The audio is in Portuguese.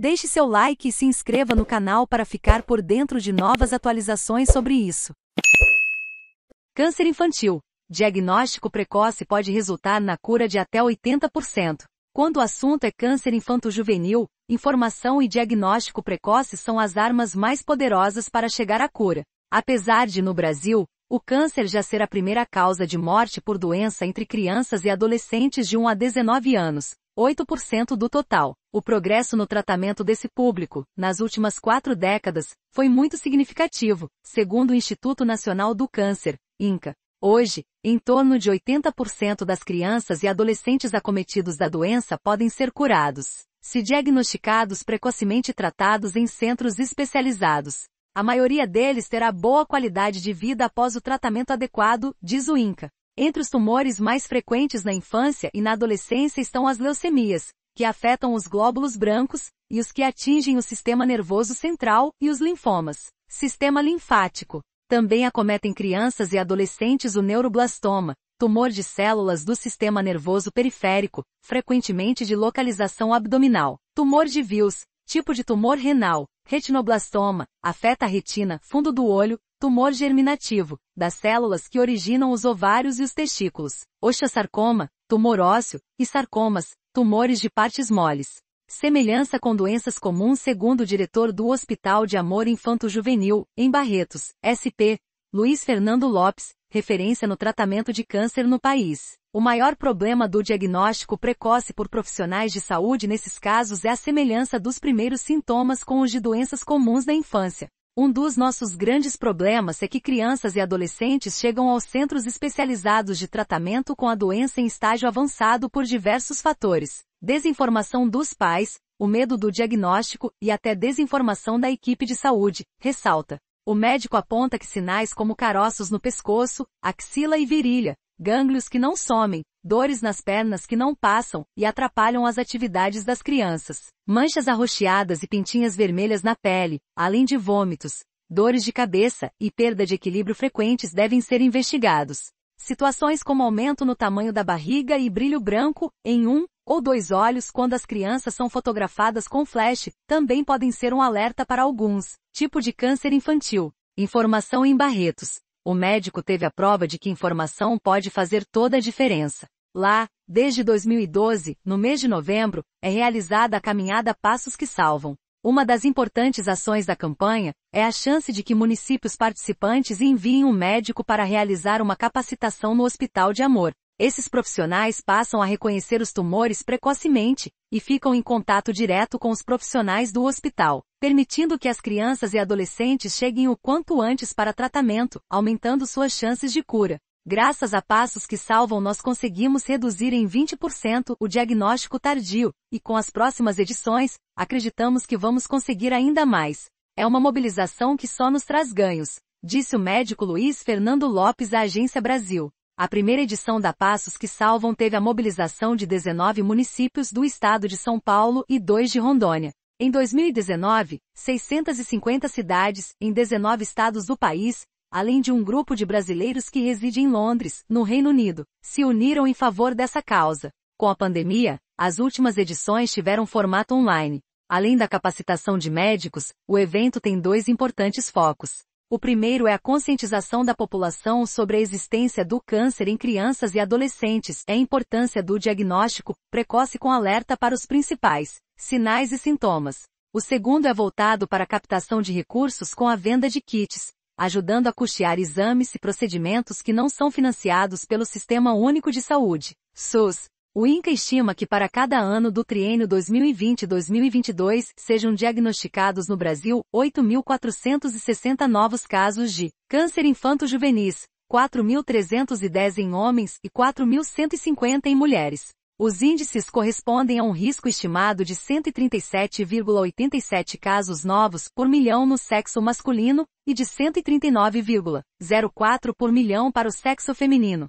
Deixe seu like e se inscreva no canal para ficar por dentro de novas atualizações sobre isso. Câncer infantil. Diagnóstico precoce pode resultar na cura de até 80%. Quando o assunto é câncer infanto-juvenil, informação e diagnóstico precoce são as armas mais poderosas para chegar à cura. Apesar de, no Brasil, o câncer já ser a primeira causa de morte por doença entre crianças e adolescentes de 1 a 19 anos, 8% do total. O progresso no tratamento desse público, nas últimas quatro décadas, foi muito significativo, segundo o Instituto Nacional do Câncer, INCA. Hoje, em torno de 80% das crianças e adolescentes acometidos da doença podem ser curados, se diagnosticados precocemente tratados em centros especializados. A maioria deles terá boa qualidade de vida após o tratamento adequado, diz o INCA. Entre os tumores mais frequentes na infância e na adolescência estão as leucemias, que afetam os glóbulos brancos, e os que atingem o sistema nervoso central, e os linfomas, sistema linfático. Também acometem crianças e adolescentes o neuroblastoma, tumor de células do sistema nervoso periférico, frequentemente de localização abdominal, tumor de Wills, tipo de tumor renal, retinoblastoma, afeta a retina, fundo do olho, Tumor germinativo, das células que originam os ovários e os testículos. Osteosarcoma, tumor ósseo, e sarcomas, tumores de partes moles. Semelhança com doenças comuns segundo o diretor do Hospital de Amor Infanto-Juvenil, em Barretos, SP, Luiz Fernando Lopes, referência no tratamento de câncer no país. O maior problema do diagnóstico precoce por profissionais de saúde nesses casos é a semelhança dos primeiros sintomas com os de doenças comuns da infância. Um dos nossos grandes problemas é que crianças e adolescentes chegam aos centros especializados de tratamento com a doença em estágio avançado por diversos fatores. Desinformação dos pais, o medo do diagnóstico e até desinformação da equipe de saúde, ressalta. O médico aponta que sinais como caroços no pescoço, axila e virilha, gânglios que não somem, dores nas pernas que não passam e atrapalham as atividades das crianças, manchas arroxeadas e pintinhas vermelhas na pele, além de vômitos, dores de cabeça e perda de equilíbrio frequentes devem ser investigados. Situações como aumento no tamanho da barriga e brilho branco em um ou dois olhos quando as crianças são fotografadas com flash também podem ser um alerta para alguns, tipo de câncer infantil. Informação em Barretos o médico teve a prova de que informação pode fazer toda a diferença. Lá, desde 2012, no mês de novembro, é realizada a caminhada Passos que Salvam. Uma das importantes ações da campanha é a chance de que municípios participantes enviem um médico para realizar uma capacitação no Hospital de Amor. Esses profissionais passam a reconhecer os tumores precocemente e ficam em contato direto com os profissionais do hospital permitindo que as crianças e adolescentes cheguem o quanto antes para tratamento, aumentando suas chances de cura. Graças a passos que salvam, nós conseguimos reduzir em 20% o diagnóstico tardio, e com as próximas edições, acreditamos que vamos conseguir ainda mais. É uma mobilização que só nos traz ganhos, disse o médico Luiz Fernando Lopes à Agência Brasil. A primeira edição da Passos que Salvam teve a mobilização de 19 municípios do estado de São Paulo e dois de Rondônia. Em 2019, 650 cidades, em 19 estados do país, além de um grupo de brasileiros que reside em Londres, no Reino Unido, se uniram em favor dessa causa. Com a pandemia, as últimas edições tiveram formato online. Além da capacitação de médicos, o evento tem dois importantes focos. O primeiro é a conscientização da população sobre a existência do câncer em crianças e adolescentes e é a importância do diagnóstico precoce com alerta para os principais Sinais e sintomas. O segundo é voltado para a captação de recursos com a venda de kits, ajudando a custear exames e procedimentos que não são financiados pelo Sistema Único de Saúde, SUS. O INCA estima que para cada ano do triênio 2020-2022 sejam diagnosticados no Brasil 8.460 novos casos de câncer infanto-juvenis, 4.310 em homens e 4.150 em mulheres. Os índices correspondem a um risco estimado de 137,87 casos novos por milhão no sexo masculino e de 139,04 por milhão para o sexo feminino.